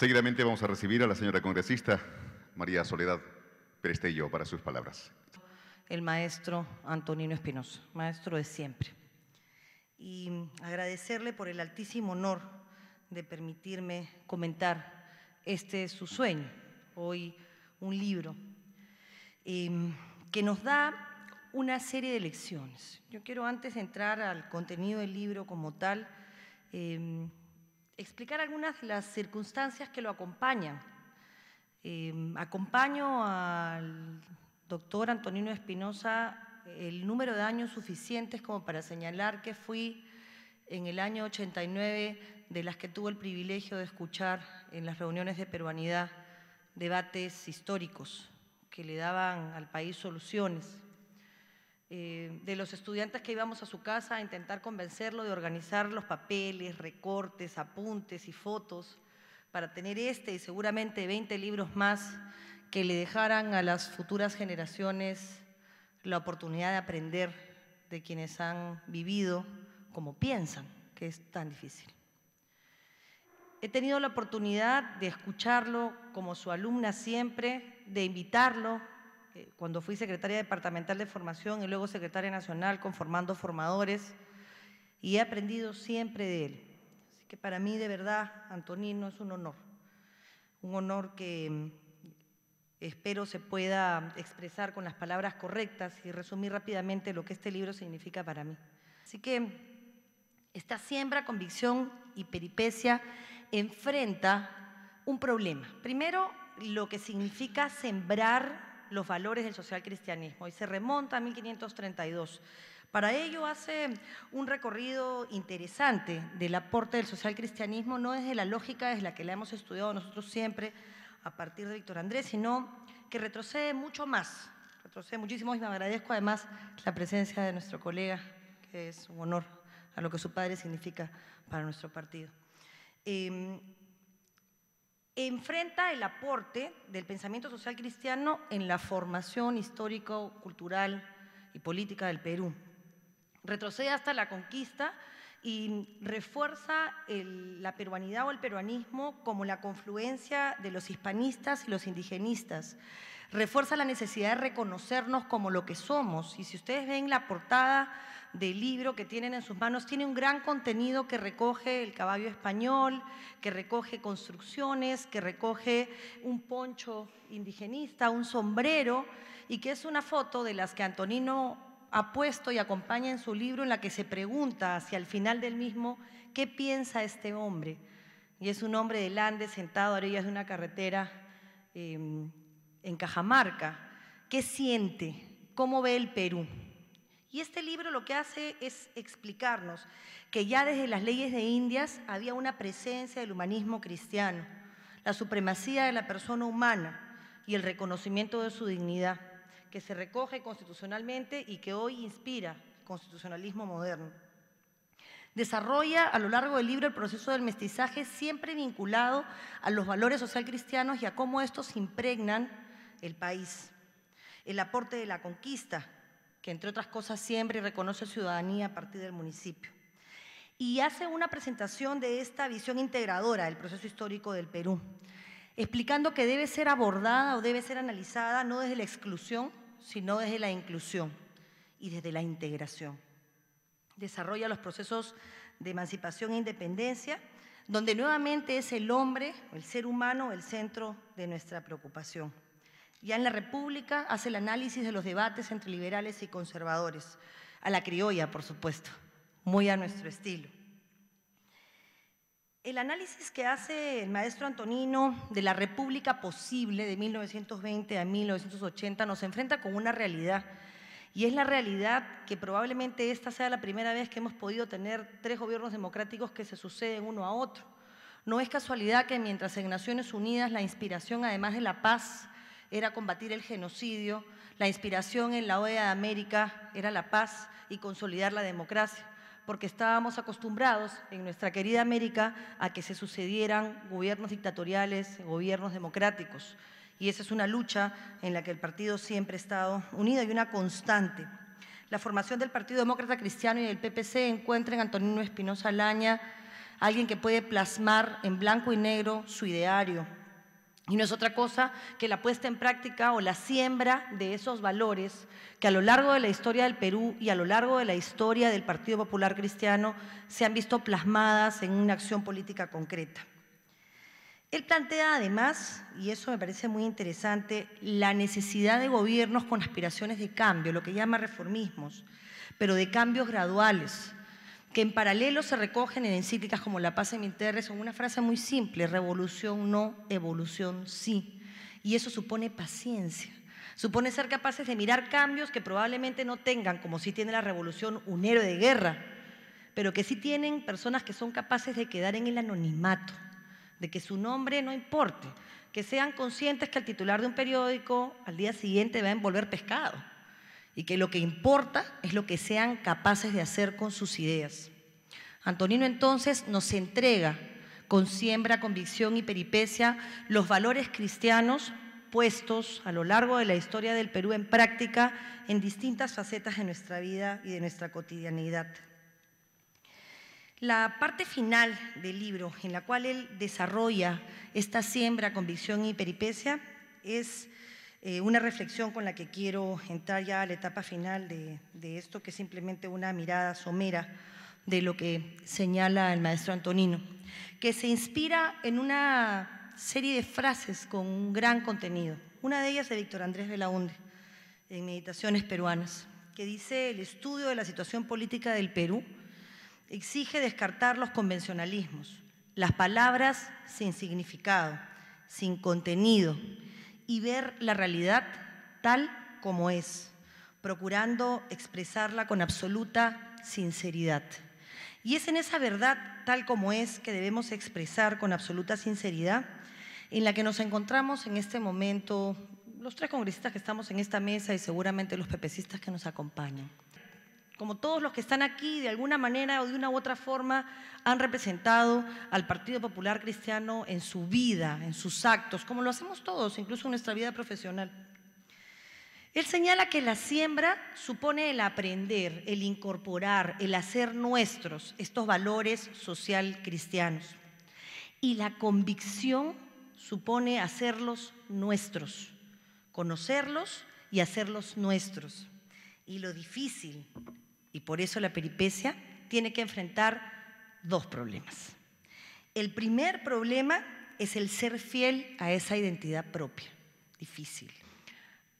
Seguidamente vamos a recibir a la señora congresista María Soledad Prestello para sus palabras. El maestro Antonino Espinosa, maestro de siempre. Y agradecerle por el altísimo honor de permitirme comentar este su sueño, hoy un libro, em, que nos da una serie de lecciones. Yo quiero antes entrar al contenido del libro como tal, em, explicar algunas de las circunstancias que lo acompañan. Eh, acompaño al doctor Antonino Espinosa el número de años suficientes como para señalar que fui en el año 89 de las que tuvo el privilegio de escuchar en las reuniones de peruanidad debates históricos que le daban al país soluciones. Eh, de los estudiantes que íbamos a su casa a intentar convencerlo de organizar los papeles, recortes, apuntes y fotos para tener este y seguramente 20 libros más que le dejaran a las futuras generaciones la oportunidad de aprender de quienes han vivido como piensan, que es tan difícil. He tenido la oportunidad de escucharlo como su alumna siempre, de invitarlo eh, cuando fui secretaria departamental de formación y luego secretaria nacional conformando formadores y he aprendido siempre de él. Así que para mí de verdad, Antonino, es un honor, un honor que mm, espero se pueda expresar con las palabras correctas y resumir rápidamente lo que este libro significa para mí. Así que esta siembra, convicción y peripecia enfrenta un problema. Primero, lo que significa sembrar los valores del social cristianismo y se remonta a 1532. Para ello hace un recorrido interesante del aporte del social cristianismo, no desde la lógica desde la que la hemos estudiado nosotros siempre a partir de Víctor Andrés, sino que retrocede mucho más, retrocede muchísimo y me agradezco además la presencia de nuestro colega, que es un honor a lo que su padre significa para nuestro partido. Eh, enfrenta el aporte del pensamiento social cristiano en la formación histórico, cultural y política del Perú. Retrocede hasta la conquista y refuerza la peruanidad o el peruanismo como la confluencia de los hispanistas y los indigenistas refuerza la necesidad de reconocernos como lo que somos. Y si ustedes ven la portada del libro que tienen en sus manos, tiene un gran contenido que recoge el caballo español, que recoge construcciones, que recoge un poncho indigenista, un sombrero, y que es una foto de las que Antonino ha puesto y acompaña en su libro en la que se pregunta hacia el final del mismo, ¿qué piensa este hombre? Y es un hombre del Ande sentado a orillas de una carretera em, en Cajamarca, qué siente, cómo ve el Perú. Y este libro lo que hace es explicarnos que ya desde las leyes de Indias había una presencia del humanismo cristiano, la supremacía de la persona humana y el reconocimiento de su dignidad, que se recoge constitucionalmente y que hoy inspira el constitucionalismo moderno. Desarrolla a lo largo del libro el proceso del mestizaje siempre vinculado a los valores social cristianos y a cómo estos impregnan el país. El aporte de la conquista, que entre otras cosas siempre y reconoce ciudadanía a partir del municipio. Y hace una presentación de esta visión integradora del proceso histórico del Perú, explicando que debe ser abordada o debe ser analizada no desde la exclusión, sino desde la inclusión y desde la integración. Desarrolla los procesos de emancipación e independencia, donde nuevamente es el hombre, el ser humano, el centro de nuestra preocupación. Ya en la República hace el análisis de los debates entre liberales y conservadores, a la criolla, por supuesto, muy a nuestro estilo. El análisis que hace el maestro Antonino de la República posible de 1920 a 1980 nos enfrenta con una realidad y es la realidad que probablemente esta sea la primera vez que hemos podido tener tres gobiernos democráticos que se suceden uno a otro. No es casualidad que mientras en Naciones Unidas la inspiración, además de la paz, era combatir el genocidio, la inspiración en la OEA de América era la paz y consolidar la democracia, porque estábamos acostumbrados en nuestra querida América a que se sucedieran gobiernos dictatoriales, gobiernos democráticos. Y esa es una lucha en la que el partido siempre ha estado unido y una constante. La formación del Partido Demócrata Cristiano y del PPC encuentra en Antonino Espinosa Laña alguien que puede plasmar en blanco y negro su ideario, y no es otra cosa que la puesta en práctica o la siembra de esos valores que a lo largo de la historia del Perú y a lo largo de la historia del Partido Popular Cristiano se han visto plasmadas en una acción política concreta. Él plantea además, y eso me parece muy interesante, la necesidad de gobiernos con aspiraciones de cambio, lo que llama reformismos, pero de cambios graduales, que en paralelo se recogen en encíclicas como La Paz en mi son una frase muy simple, revolución no, evolución sí. Y eso supone paciencia. Supone ser capaces de mirar cambios que probablemente no tengan, como si tiene la revolución, un héroe de guerra, pero que sí tienen personas que son capaces de quedar en el anonimato, de que su nombre no importe, que sean conscientes que el titular de un periódico al día siguiente va a envolver pescado y que lo que importa es lo que sean capaces de hacer con sus ideas. Antonino entonces nos entrega con siembra, convicción y peripecia los valores cristianos puestos a lo largo de la historia del Perú en práctica en distintas facetas de nuestra vida y de nuestra cotidianidad. La parte final del libro, en la cual él desarrolla esta siembra, convicción y peripecia, es eh, una reflexión con la que quiero entrar ya a la etapa final de, esto, que es simplemente una mirada somera de lo que señala el maestro Antonino, que se inspira en una serie de frases con un gran contenido. Una de ellas de Víctor Andrés Belaunde, en Meditaciones Peruanas, que dice, el estudio de la situación política del Perú exige descartar los convencionalismos, las palabras sin significado, sin contenido, y ver la realidad tal como es, procurando expresarla con absoluta sinceridad. Y es en esa verdad tal como es que debemos expresar con absoluta sinceridad en la que nos encontramos en este momento los tres congresistas que estamos en esta mesa y seguramente los pepecistas que nos acompañan como todos los que están aquí, de alguna manera o de una u otra forma, han representado al Partido Popular Cristiano en su vida, en sus actos, como lo hacemos todos, incluso en nuestra vida profesional. Él señala que la siembra supone el aprender, el incorporar, el hacer nuestros estos valores social cristianos. Y la convicción supone hacerlos nuestros, conocerlos y hacerlos nuestros. Y lo difícil, y por eso la peripecia tiene que enfrentar dos problemas. El primer problema es el ser fiel a esa identidad propia. Difícil.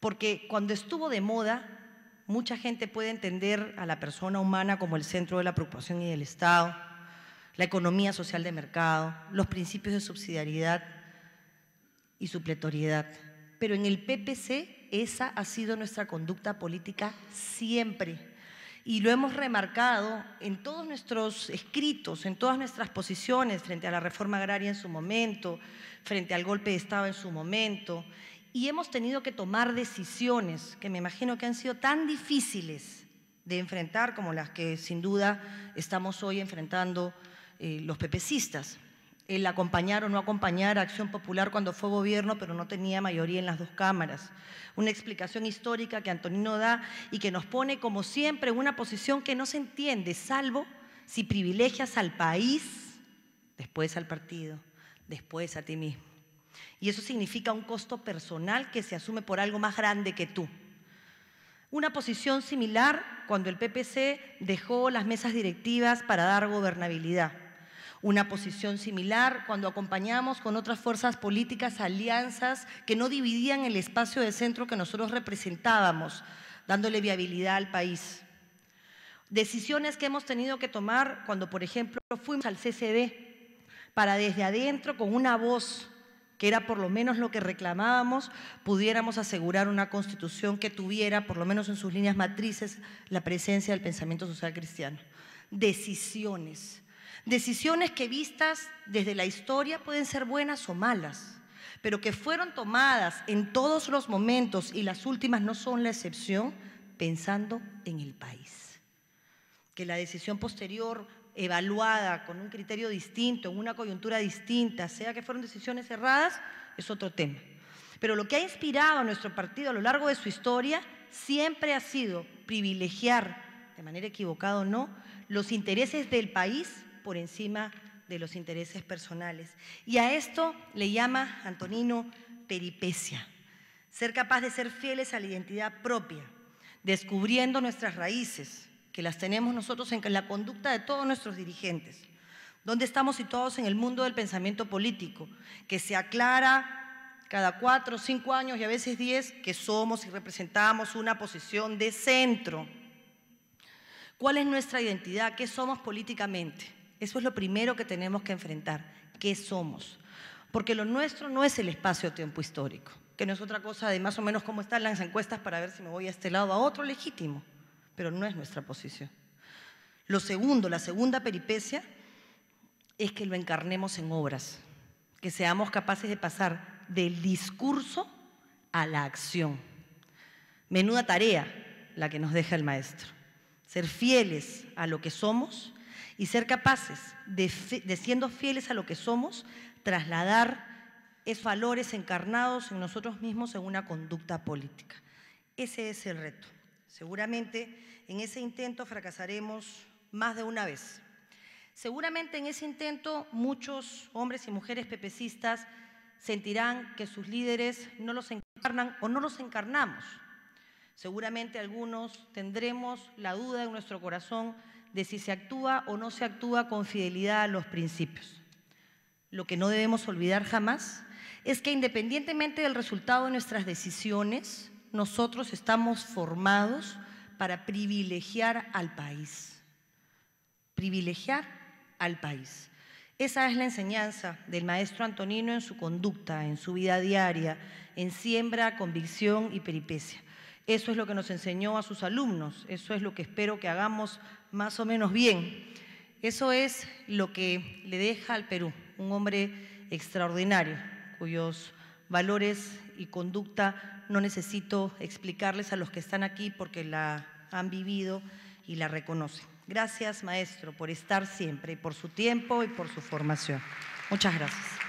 Porque cuando estuvo de moda, mucha gente puede entender a la persona humana como el centro de la preocupación y del Estado, la economía social de mercado, los principios de subsidiariedad y supletoriedad. Pero en el PPC esa ha sido nuestra conducta política siempre y lo hemos remarcado en todos nuestros escritos, en todas nuestras posiciones frente a la reforma agraria en su momento, frente al golpe de Estado en su momento, y hemos tenido que tomar decisiones que me imagino que han sido tan difíciles de enfrentar como las que sin duda estamos hoy enfrentando eh, los pepecistas el acompañar o no acompañar a Acción Popular cuando fue gobierno, pero no tenía mayoría en las dos cámaras. Una explicación histórica que Antonino da y que nos pone, como siempre, en una posición que no se entiende, salvo si privilegias al país, después al partido, después a ti mismo. Y eso significa un costo personal que se asume por algo más grande que tú. Una posición similar cuando el PPC dejó las mesas directivas para dar gobernabilidad una posición similar cuando acompañamos con otras fuerzas políticas alianzas que no dividían el espacio de centro que nosotros representábamos, dándole viabilidad al país. Decisiones que hemos tenido que tomar cuando, por ejemplo, fuimos al CCD para desde adentro, con una voz que era por lo menos lo que reclamábamos, pudiéramos asegurar una constitución que tuviera, por lo menos en sus líneas matrices, la presencia del pensamiento social cristiano. Decisiones Decisiones que vistas desde la historia pueden ser buenas o malas, pero que fueron tomadas en todos los momentos y las últimas no son la excepción, pensando en el país. Que la decisión posterior evaluada con un criterio distinto, en una coyuntura distinta, sea que fueron decisiones erradas, es otro tema. Pero lo que ha inspirado a nuestro partido a lo largo de su historia siempre ha sido privilegiar, de manera equivocada o no, los intereses del país por encima de los intereses personales. Y a esto le llama Antonino peripecia, ser capaz de ser fieles a la identidad propia, descubriendo nuestras raíces, que las tenemos nosotros en la conducta de todos nuestros dirigentes. ¿Dónde estamos situados en el mundo del pensamiento político? Que se aclara cada cuatro, cinco años y a veces diez que somos y representamos una posición de centro. ¿Cuál es nuestra identidad? ¿Qué somos políticamente? Eso es lo primero que tenemos que enfrentar. ¿Qué somos? Porque lo nuestro no es el espacio-tiempo histórico, que no es otra cosa de más o menos cómo están las encuestas para ver si me voy a este lado a otro legítimo, pero no es nuestra posición. Lo segundo, la segunda peripecia, es que lo encarnemos en obras, que seamos capaces de pasar del discurso a la acción. Menuda tarea la que nos deja el maestro. Ser fieles a lo que somos y ser capaces de, siendo fieles a lo que somos, trasladar esos valores encarnados en nosotros mismos en una conducta política. Ese es el reto. Seguramente en ese intento fracasaremos más de una vez. Seguramente en ese intento muchos hombres y mujeres pepecistas sentirán que sus líderes no los encarnan o no los encarnamos. Seguramente algunos tendremos la duda en nuestro corazón de si se actúa o no se actúa con fidelidad a los principios. Lo que no debemos olvidar jamás es que independientemente del resultado de nuestras decisiones, nosotros estamos formados para privilegiar al país. Privilegiar al país. Esa es la enseñanza del maestro Antonino en su conducta, en su vida diaria, en siembra, convicción y peripecia. Eso es lo que nos enseñó a sus alumnos, eso es lo que espero que hagamos más o menos bien. Eso es lo que le deja al Perú un hombre extraordinario, cuyos valores y conducta no necesito explicarles a los que están aquí porque la han vivido y la reconocen. Gracias, maestro, por estar siempre y por su tiempo y por su formación. Muchas gracias.